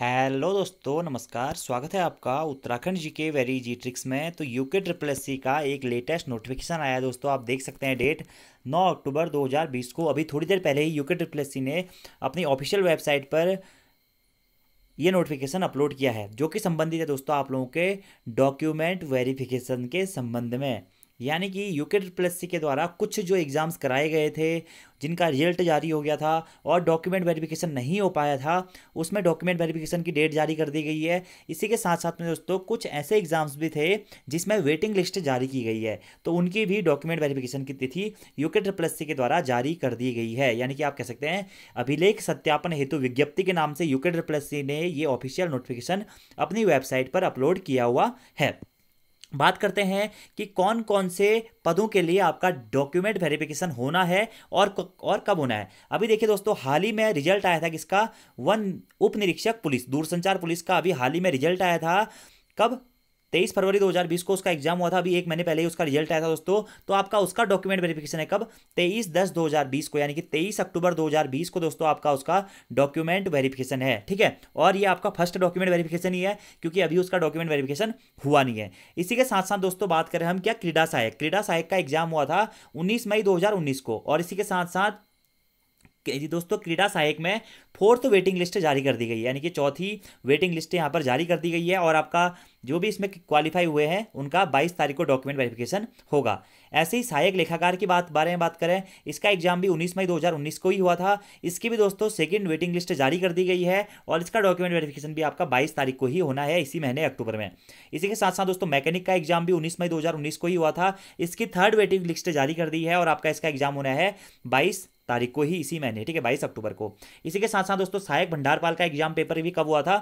hello दोस्तों नमस्कार स्वागत है आपका उत्तराखंड जी के वेरी जी ट्रिक्स में तो यूके ट्रिपल एस सी का एक लेटेस्ट नोटिफिकेशन आया दोस्तों आप देख सकते हैं डेट 9 अक्टूबर 2020 को अभी थोड़ी देर पहले ही यूके ट्रिपल एस सी ने अपनी ऑफिशियल वेबसाइट पर ये नोटिफिकेशन अपलोड किया है जो कि संबंधित है दोस्तों आप लोगों के डॉक्यूमेंट वेरीफिकेशन के संबंध में यानी कि यूकेट प्लस सी के द्वारा कुछ जो एग्ज़ाम्स कराए गए थे जिनका रिजल्ट जारी हो गया था और डॉक्यूमेंट वेरिफिकेशन नहीं हो पाया था उसमें डॉक्यूमेंट वेरिफिकेशन की डेट जारी कर दी गई है इसी के साथ साथ में दोस्तों कुछ ऐसे एग्ज़ाम्स भी थे जिसमें वेटिंग लिस्ट जारी की गई है तो उनकी भी डॉक्यूमेंट वेरिफिकेशन की तिथि यूकेट प्लस सी के द्वारा जारी कर दी गई है यानी कि आप कह सकते हैं अभिलेख सत्यापन हेतु विज्ञप्ति के नाम से यूकेट प्लस सी ने ये ऑफिशियल नोटिफिकेशन अपनी वेबसाइट पर अपलोड किया हुआ है बात करते हैं कि कौन कौन से पदों के लिए आपका डॉक्यूमेंट वेरिफिकेशन होना है और और कब होना है अभी देखिए दोस्तों हाल ही में रिजल्ट आया था किसका वन उप निरीक्षक पुलिस दूरसंचार पुलिस का अभी हाल ही में रिजल्ट आया था कब तेईस फरवरी 2020 को उसका एग्जाम हुआ था अभी एक महीने पहले ही उसका रिजल्ट आया था दोस्तों तो आपका उसका डॉक्यूमेंट वेरिफिकेशन है कब तेईस दस दो को यानी कि तेईस अक्टूबर दो को दोस्तों आपका उसका डॉक्यूमेंट वेरिफिकेशन है ठीक है और ये आपका फर्स्ट डॉक्यूमेंट वेरिफिकेशन ही है क्योंकि अभी उसका डॉक्यूमेंट वेरिफिकेशन हुआ नहीं है इसी के साथ साथ दोस्तों बात करें हम क्या क्रीडा सहायक क्रीडा सहायक का एग्जाम हुआ था उन्नीस मई दो को और इसी के साथ साथ जी दोस्तों क्रीडा सहायक में फोर्थ वेटिंग लिस्ट जारी कर दी गई है यानी कि चौथी वेटिंग लिस्ट यहाँ पर जारी कर दी गई है और आपका जो भी इसमें क्वालिफाई हुए हैं उनका 22 तारीख को डॉक्यूमेंट वेरिफिकेशन होगा ऐसे ही सहायक लेखाकार की बात बारे में बात करें इसका एग्जाम भी 19 मई 2019 को ही हुआ था इसकी भी दोस्तों सेकंड वेटिंग लिस्ट जारी कर दी गई है और इसका डॉक्यूमेंट वेरिफिकेशन भी आपका 22 तारीख को ही होना है इसी महीने अक्टूबर में इसी के साथ साथ दोस्तों मैकेनिक का एग्जाम भी उन्नीस मई दो को ही हुआ था इसकी थर्ड वेटिंग लिस्ट जारी कर दी है और आपका इसका एग्जाम होना है बाईस तारीख को ही इसी महीने ठीक है बाईस अक्टूबर को इसी के साथ साथ दोस्तों सहायक भंडारपाल का एग्जाम पेपर भी कब हुआ था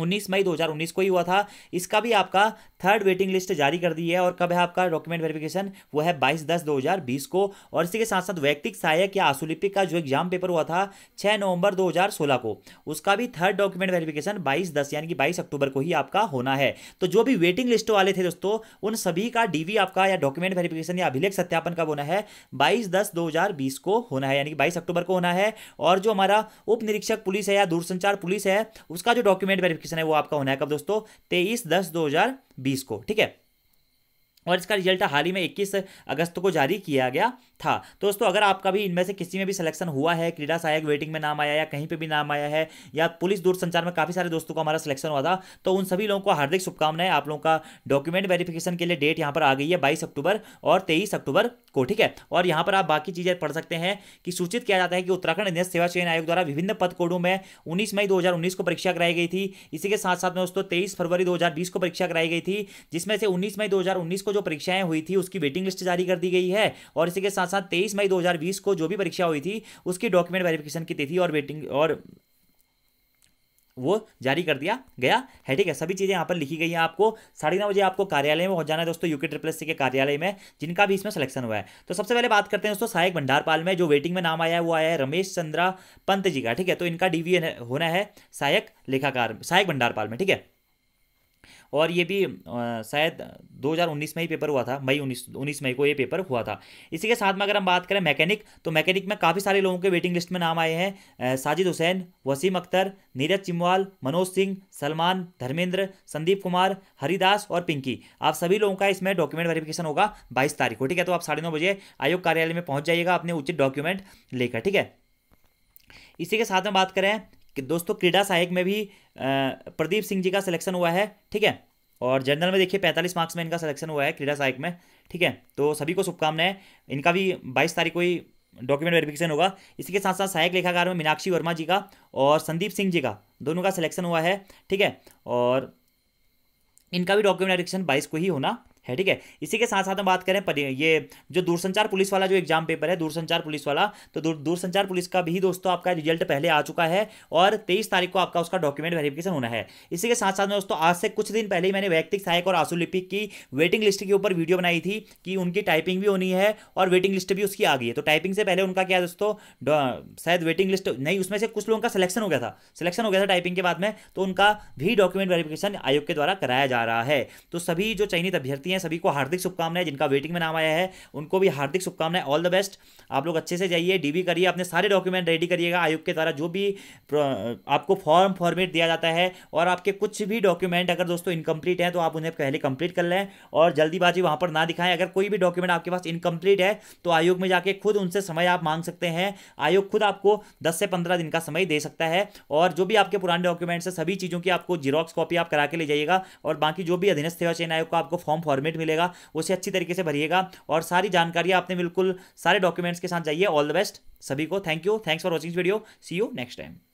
19 मई 2019 को ही हुआ था इसका भी आपका थर्ड वेटिंग लिस्ट जारी कर दी है और कब है आपका डॉक्यूमेंट वेरिफिकेशन वो है 22 दस 2020 को और इसी के साथ साथ वैक्तिक सहायक या आसुलिपिक का जो एग्जाम पेपर हुआ था 6 नवंबर 2016 को उसका भी थर्ड डॉक्यूमेंट वेरिफिकेशन 22 दस यानी कि 22 अक्टूबर को ही आपका होना है तो जो भी वेटिंग लिस्ट वाले थे दोस्तों उन सभी का डी आपका या डॉक्यूमेंट वेरिफिकेशन या अभिलेख सत्यापन का होना है बाईस दस दो को होना है यानी कि बाईस अक्टूबर को होना है और जो हमारा उप निरीक्षक पुलिस है या दूरसंचार पुलिस है उसका जो डॉक्यूमेंट वेरिफिकेशन नोटिफिकेशन है वो आपका होना है कब दोस्तों तेईस दस दो हजार बीस को ठीक है और इसका रिजल्ट हाल ही में 21 अगस्त को जारी किया गया था तो दोस्तों अगर आपका भी इनमें से किसी में भी सिलेक्शन हुआ है क्रीडा सहायक वेटिंग में नाम आया या कहीं पे भी नाम आया है या पुलिस दूरसंचार में काफ़ी सारे दोस्तों को हमारा सिलेक्शन हुआ था तो उन सभी लोगों को हार्दिक शुभकामनाएं आप लोगों का डॉक्यूमेंट वेरिफिकेशन के लिए डेट यहाँ पर आ गई है बाईस अक्टूबर और तेईस अक्टूबर को ठीक है और यहाँ पर आप बाकी चीज़ें पढ़ सकते हैं कि सूचित किया जाता है कि उत्तराखंड नियत सेवा चयन आयोग द्वारा विभिन्न पद कोडों में उन्नीस मई दो को परीक्षा कराई गई थी इसी के साथ साथ में दोस्तों तेईस फरवरी दो को परीक्षा कराई गई थी जिसमें से उन्नीस मई दो को जो परीक्षाएं हुई थी उसकी वेटिंग लिस्ट जारी कर दी गई है और इसी के साथ साथ तेईस मई दो को जो भी परीक्षा हुई थी उसकी डॉक्यूमेंट वेरिफिकेशन की तिथि और वेटिंग और वो जारी कर दिया गया है ठीक है सभी चीज़ें यहाँ पर लिखी गई हैं आपको साढ़े नौ बजे आपको कार्यालय में पहुंच जाना है दोस्तों यूके ट्रिपल एस के कार्यालय में जिनका भी इसमें सिलेक्शन हुआ है तो सबसे पहले बात करते हैं दोस्तों सहायक भंडारपाल में जो वेटिंग में नाम आया है वो आया है रमेश चंद्रा पंत जी का ठीक है तो इनका डिवीजन होना है सहायक लेखाकार सहायक भंडारपाल में ठीक है और ये भी शायद 2019 में ही पेपर हुआ था मई उन्नीस उन्नीस मई को ये पेपर हुआ था इसी के साथ में अगर हम बात करें मैकेनिक तो मैकेनिक में काफ़ी सारे लोगों के वेटिंग लिस्ट में नाम आए हैं साजिद हुसैन वसीम अख्तर नीरज चिमवाल मनोज सिंह सलमान धर्मेंद्र संदीप कुमार हरिदास और पिंकी आप सभी लोगों का इसमें डॉक्यूमेंट वेरिफिकेशन होगा बाईस तारीख को ठीक है तो आप साढ़े नौ बजे आयोग कार्यालय में पहुँच जाइएगा अपने उचित डॉक्यूमेंट लेकर ठीक है इसी के साथ में बात करें कि दोस्तों क्रीडा सहायक में भी प्रदीप सिंह जी का सिलेक्शन हुआ है ठीक है और जनरल में देखिए पैंतालीस मार्क्स में इनका सिलेक्शन हुआ है क्रीडा सहायक में ठीक है तो सभी को शुभकामनाएं इनका भी बाईस तारीख को ही डॉक्यूमेंट वेरिफिकेशन होगा इसी के साथ साथ सहायक लेखाकार में मीनाक्षी वर्मा जी का और संदीप सिंह जी का दोनों का सिलेक्शन हुआ है ठीक है और इनका भी डॉक्यूमेंट वेरिफिकेशन बाईस को ही होना है ठीक है इसी के साथ साथ हम बात करें ये जो दूरसंचार पुलिस वाला जो एग्जाम पेपर है दूरसंचार पुलिस वाला तो दूरसंचार पुलिस का भी दोस्तों आपका रिजल्ट पहले आ चुका है और तेईस तारीख को आपका उसका डॉक्यूमेंट वेरिफिकेशन होना है इसी के साथ साथ में दोस्तों आज से कुछ दिन पहले ही मैंने व्यक्तिक सहायक और आंसू लिपिक की वेटिंग लिस्ट के ऊपर वीडियो बनाई थी कि उनकी टाइपिंग भी होनी है और वेटिंग लिस्ट भी उसकी आ गई है तो टाइपिंग से पहले उनका क्या दोस्तों शायद वेटिंग लिस्ट नहीं उसमें से कुछ लोगों का सिलेक्शन हो गया था सिलेक्शन हो गया था टाइपिंग के बाद में तो उनका भी डॉक्यूमेंट वेरिफिकेशन आयोग के द्वारा कराया जा रहा है तो सभी जो चयनित अभ्यर्थी हैं सभी को हार्दिक शुभकामनाएं जिनका वेटिंग में नाम आया है उनको भी हार्दिक शुभकामनाएं ऑल द बेस्ट आप लोग अच्छे से जाइए डीबी करिए अपने सारे डॉक्यूमेंट रेडी करिएगा आयोग के द्वारा जो भी आपको फॉर्म फॉर्मेट दिया जाता है और आपके कुछ भी डॉक्यूमेंट अगर दोस्तों इनकम्प्लीट हैं तो आप उन्हें पहले कंप्लीट कर लें और जल्दीबाजी वहाँ पर ना दिखाएं अगर कोई भी डॉक्यूमेंट आपके पास इनकम्प्लीट है तो आयोग में जाके खुद उनसे समय आप मांग सकते हैं आयोग खुद आपको दस से पंद्रह दिन का समय दे सकता है और जो भी आपके पुराने डॉक्यूमेंट्स है सभी चीज़ों की आपको जीरोक्स कॉपी आप करा के ले जाइएगा और बाकी जो भी अधीनस्थ सेवा चयन आयोग का आपको फॉर्म फॉर्म परमिट मिलेगा उसे अच्छी तरीके से भरिएगा और सारी जानकारी आपने बिल्कुल सारे डॉक्यूमेंट्स के साथ जाइए ऑल द बेस्ट सभी को thank you thanks for watching video see you next time